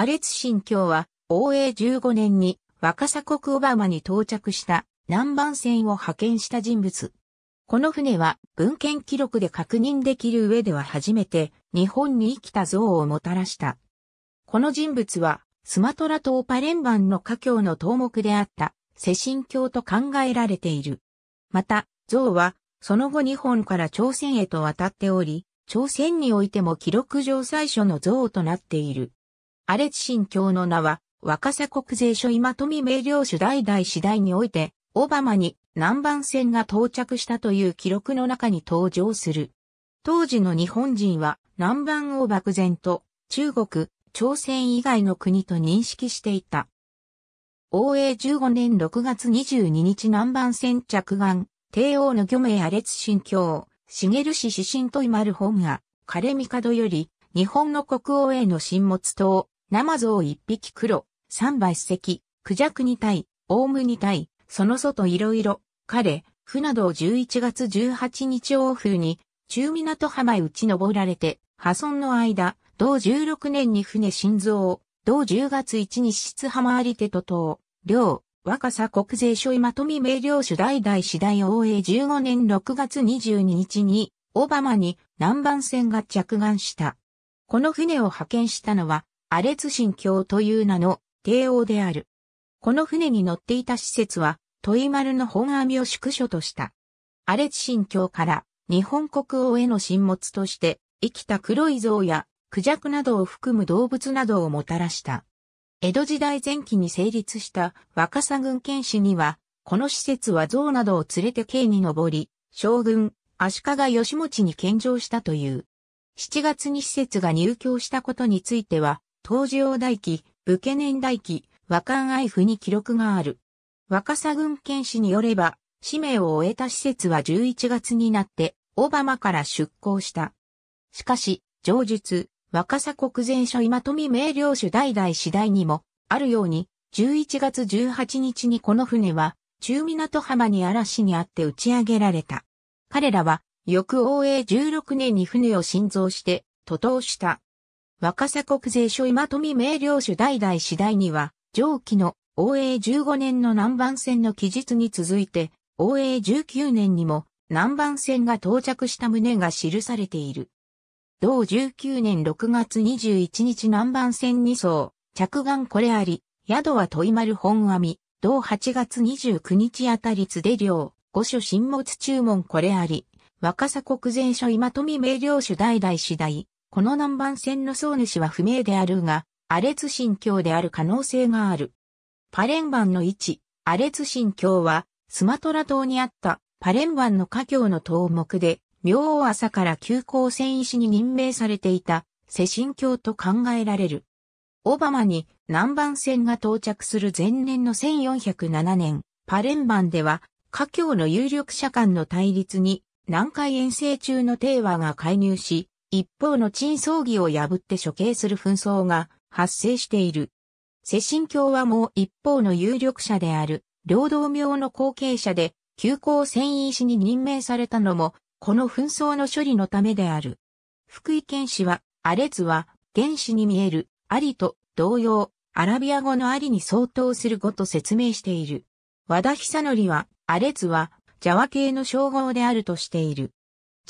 アレツ新教は、欧米15年に若狭国オバマに到着した南蛮船を派遣した人物。この船は文献記録で確認できる上では初めて日本に生きた像をもたらした。この人物はスマトラ島パレンバンの華僑の頭目であった世神教と考えられている。また、像はその後日本から朝鮮へと渡っており、朝鮮においても記録上最初の像となっている。アレツ神教の名は、若狭国税所今富明領主代々次第において、オバマに南蛮船が到着したという記録の中に登場する。当時の日本人は南蛮を漠然と中国、朝鮮以外の国と認識していた。応永15年6月22日南蛮船着岸、帝王の漁名アレツ新教、茂氏指針といまる本が、枯れドより、日本の国王への神物等、生像一匹黒、三倍、一跡、クジャク二体、オウム二体、その外いろいろ、彼、船道11月18日往風に、中港浜へ打ち登られて、破損の間、同16年に船心臓、同10月1日室浜有手と等、両、若狭国税所今富名領主代々次第応永15年6月22日に、オバマに南蛮船が着岸した。この船を派遣したのは、アレツ神教という名の帝王である。この船に乗っていた施設は、トイマルの本網を宿所とした。アレツ神教から日本国王への沈没として、生きた黒い像やクジャクなどを含む動物などをもたらした。江戸時代前期に成立した若狭軍剣士には、この施設は像などを連れて刑に上り、将軍、足利義持に献上したという。7月に施設が入居したことについては、東条大記、武家年大記、和漢愛府に記録がある。若狭軍検視によれば、使命を終えた施設は11月になって、オバマから出港した。しかし、上述、若狭国前書今富明領主代々次第にも、あるように、11月18日にこの船は、中港浜に嵐にあって打ち上げられた。彼らは、翌王永16年に船を新造して、徒党した。若狭国税所今富明領主代々次第には、上記の応永15年の南蛮船の記述に続いて、応永19年にも南蛮船が到着した旨が記されている。同19年6月21日南蛮船2艘、着岸これあり、宿は問丸本網、同8月29日あたり津出領、御所新物注文これあり、若狭国税所今富明領主代々次第、この南蛮船の総主は不明であるが、アレツ神教である可能性がある。パレンバンの位置、アレツ神教は、スマトラ島にあったパレンバンの華僑の頭目で、明王朝から急行船医師に任命されていた、世神教と考えられる。オバマに南蛮船が到着する前年の1407年、パレンバンでは、華僑の有力者間の対立に、南海遠征中の帝和が介入し、一方の陳葬儀を破って処刑する紛争が発生している。世神教はもう一方の有力者である、領道明の後継者で、旧校戦員氏に任命されたのも、この紛争の処理のためである。福井県氏は、アレツは、原始に見える、アリと同様、アラビア語のアリに相当する語と説明している。和田久則は、アレツは、ジャワ系の称号であるとしている。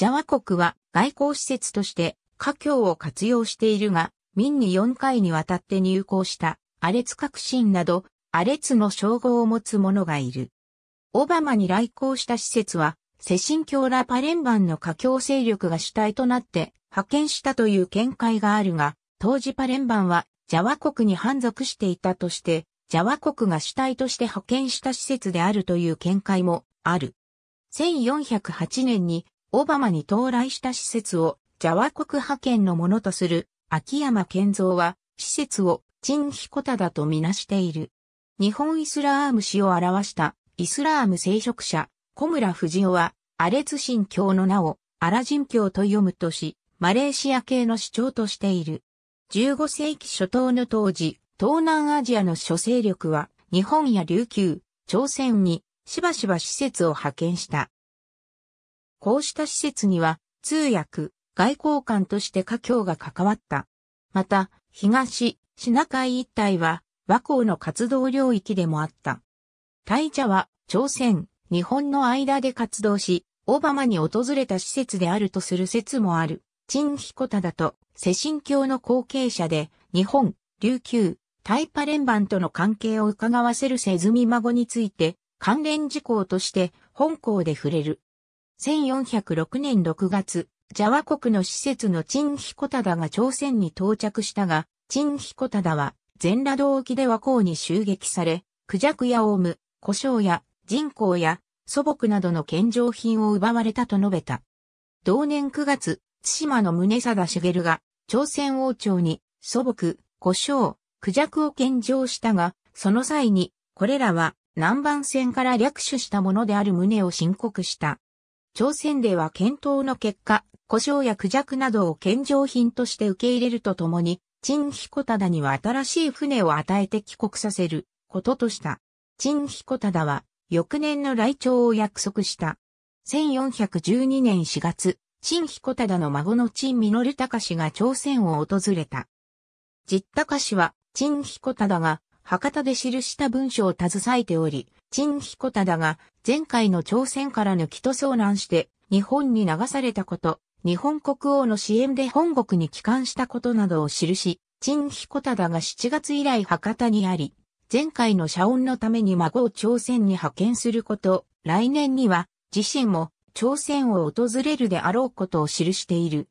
ジャワ国は外交施設として華僑を活用しているが、民に4回にわたって入港したアレツ革新など、アレツの称号を持つ者がいる。オバマに来航した施設は、世ョ教ラパレンバンの華僑勢力が主体となって派遣したという見解があるが、当時パレンバンはジャワ国に反属していたとして、ジャワ国が主体として派遣した施設であるという見解もある。1408年にオバマに到来した施設をジャワ国派遣のものとする秋山健三は施設をチンヒコタだとみなしている。日本イスラーム史を表したイスラーム聖職者小村藤夫はアレツ神教の名をアラン教と読むとし、マレーシア系の主張としている。15世紀初頭の当時、東南アジアの諸勢力は日本や琉球、朝鮮にしばしば施設を派遣した。こうした施設には通訳、外交官として華僑が関わった。また、東、シナ海一帯は和光の活動領域でもあった。大茶は朝鮮、日本の間で活動し、オバマに訪れた施設であるとする説もある。陳彦忠と世神教の後継者で、日本、琉球、タイパ連番との関係を伺わせるズミ孫について、関連事項として、本校で触れる。1406年6月、ジャワ国の施設のチンヒコタダが朝鮮に到着したが、チンヒコタダは全羅道沖で和光に襲撃され、クジャクやオウム、胡椒や人工や素朴などの献上品を奪われたと述べた。同年9月、津島の宗貞茂が朝鮮王朝に素朴、胡椒、クジャクを献上したが、その際に、これらは南蛮船から略取したものである旨を申告した。朝鮮では検討の結果、胡椒や孔雀などを献上品として受け入れるとともに、陳彦忠には新しい船を与えて帰国させることとした。陳彦忠は翌年の来朝を約束した。1412年4月、陳彦忠の孫の陳実隆氏が朝鮮を訪れた。実隆は陳彦忠が博多で記した文書を携えており、陳彦忠が前回の朝鮮から抜きと遭難して日本に流されたこと、日本国王の支援で本国に帰還したことなどを記し、陳彦忠が7月以来博多にあり、前回の謝恩のために孫を朝鮮に派遣すること、来年には自身も朝鮮を訪れるであろうことを記している。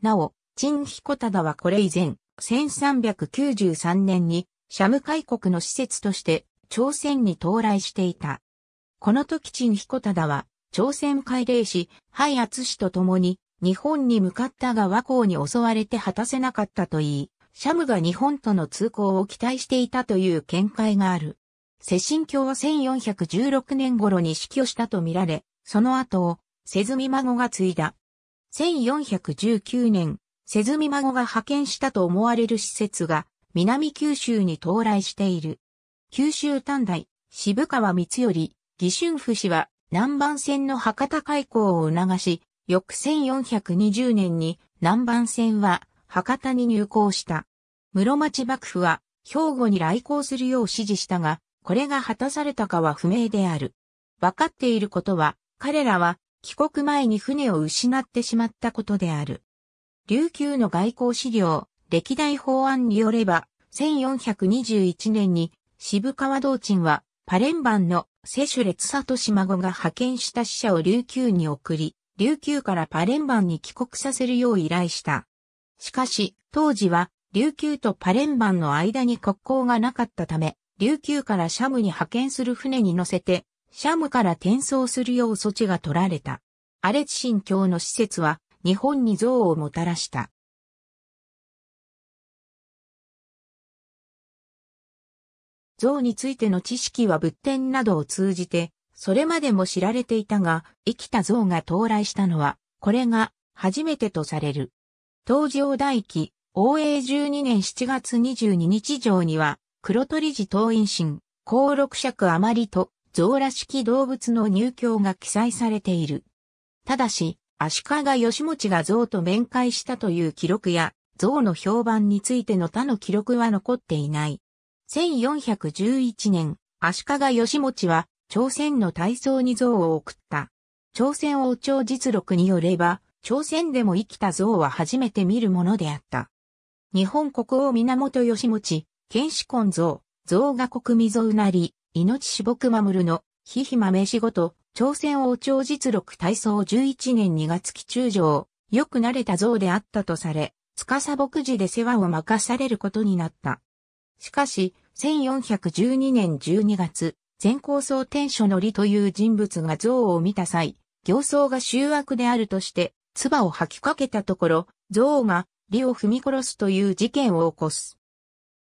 なお、陳彦忠はこれ以前、1393年に、シャム海国の施設として朝鮮に到来していた。この時陳彦忠は、朝鮮海霊士、廃圧氏と共に、日本に向かったが和光に襲われて果たせなかったといい、シャムが日本との通行を期待していたという見解がある。世神教は1416年頃に死去したとみられ、その後を、ズミ孫が継いだ。1419年、セズミ孫が派遣したと思われる施設が、南九州に到来している。九州短大、渋川光より、義春府氏は南蛮船の博多開港を促し、翌1420年に南蛮船は博多に入港した。室町幕府は兵庫に来航するよう指示したが、これが果たされたかは不明である。わかっていることは、彼らは帰国前に船を失ってしまったことである。琉球の外交資料、歴代法案によれば、1421年に渋川道鎮は、パレンバンのセシュレツサトシマゴが派遣した使者を琉球に送り、琉球からパレンバンに帰国させるよう依頼した。しかし、当時は、琉球とパレンバンの間に国交がなかったため、琉球からシャムに派遣する船に乗せて、シャムから転送するよう措置が取られた。アレチ神教の施設は、日本に憎悪をもたらした。像についての知識は仏典などを通じて、それまでも知られていたが、生きた像が到来したのは、これが初めてとされる。東条大記、応永12年7月22日上には、黒鳥寺東院神、高六尺余りと、像らしき動物の入居が記載されている。ただし、足利義持が像と面会したという記録や、像の評判についての他の記録は残っていない。1411年、足利義持は、朝鮮の体操に像を送った。朝鮮王朝実録によれば、朝鮮でも生きた像は初めて見るものであった。日本国王源義持、剣士根像、像が国民像なり、命しぼくまむるの、ひひまめしごと、朝鮮王朝実録体操11年2月期中上、よく慣れた像であったとされ、司牧寺で世話を任されることになった。しかし、1412年12月、前高層天書の利という人物が像を見た際、行僧が醜悪であるとして、唾を吐きかけたところ、像が利を踏み殺すという事件を起こす。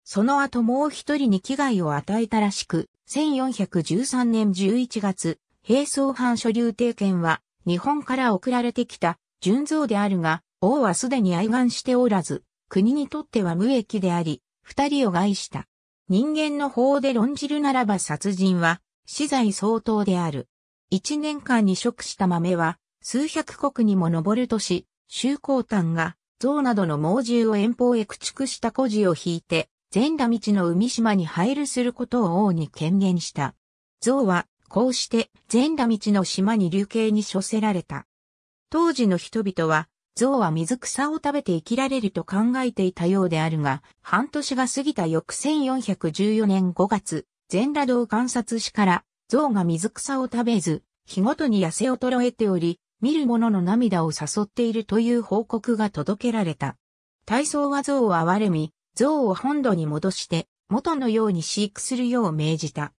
その後もう一人に危害を与えたらしく、1413年11月、平僧藩所流定権は、日本から送られてきた、純像であるが、王はすでに愛願しておらず、国にとっては無益であり、二人を害した。人間の法で論じるならば殺人は、死罪相当である。一年間に食した豆は、数百国にも上るとし、周公丹が、象などの猛獣を遠方へ駆逐した孤児を引いて、全田道の海島に配るすることを王に権限した。象は、こうして、全田道の島に流刑に処せられた。当時の人々は、象は水草を食べて生きられると考えていたようであるが、半年が過ぎた翌1414年5月、全羅道観察士から、象が水草を食べず、日ごとに痩せ衰えており、見る者の涙を誘っているという報告が届けられた。体操は象を憐れみ、象を本土に戻して、元のように飼育するよう命じた。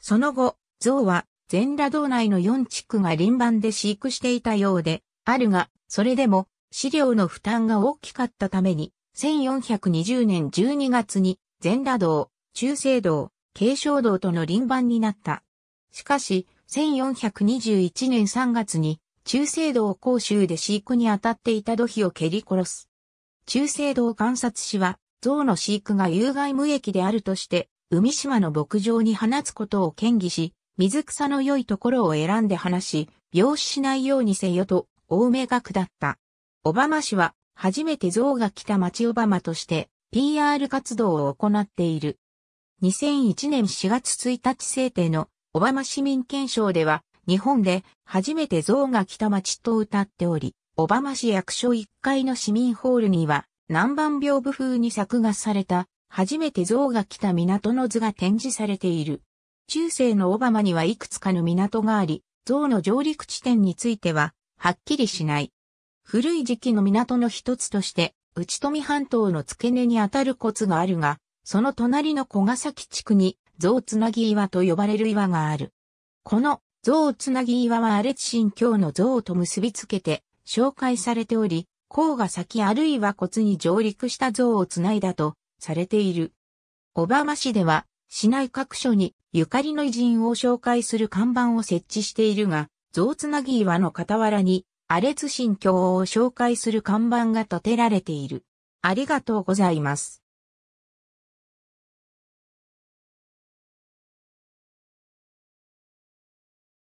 その後、象は、全羅道内の4地区が輪番で飼育していたようで、あるが、それでも資料の負担が大きかったために、1420年12月に全羅道、中世道、継承道との輪番になった。しかし、1421年3月に、中世道公衆で飼育に当たっていた土肥を蹴り殺す。中世道観察士は、象の飼育が有害無益であるとして、海島の牧場に放つことを嫌疑し、水草の良いところを選んで話し、病死しないようにせよと多めが下った。オバマ氏は初めて像が来た町オバマとして PR 活動を行っている。2001年4月1日制定のオバマ市民憲章では日本で初めて像が来た町と歌っており、オバマ市役所1階の市民ホールには南蛮屏風風に作画された初めて像が来た港の図が展示されている。中世のオバマにはいくつかの港があり、像の上陸地点についてははっきりしない。古い時期の港の一つとして、内富半島の付け根にあたるコツがあるが、その隣の小ヶ崎地区に、象つなぎ岩と呼ばれる岩がある。この象つなぎ岩は荒れ地神教の象と結びつけて紹介されており、甲が先あるいは骨に上陸した象をつないだとされている。小浜市では市内各所にゆかりの偉人を紹介する看板を設置しているが、象つなぎ岩の傍らに、アレツ神教を紹介する看板が建てられている。ありがとうございます。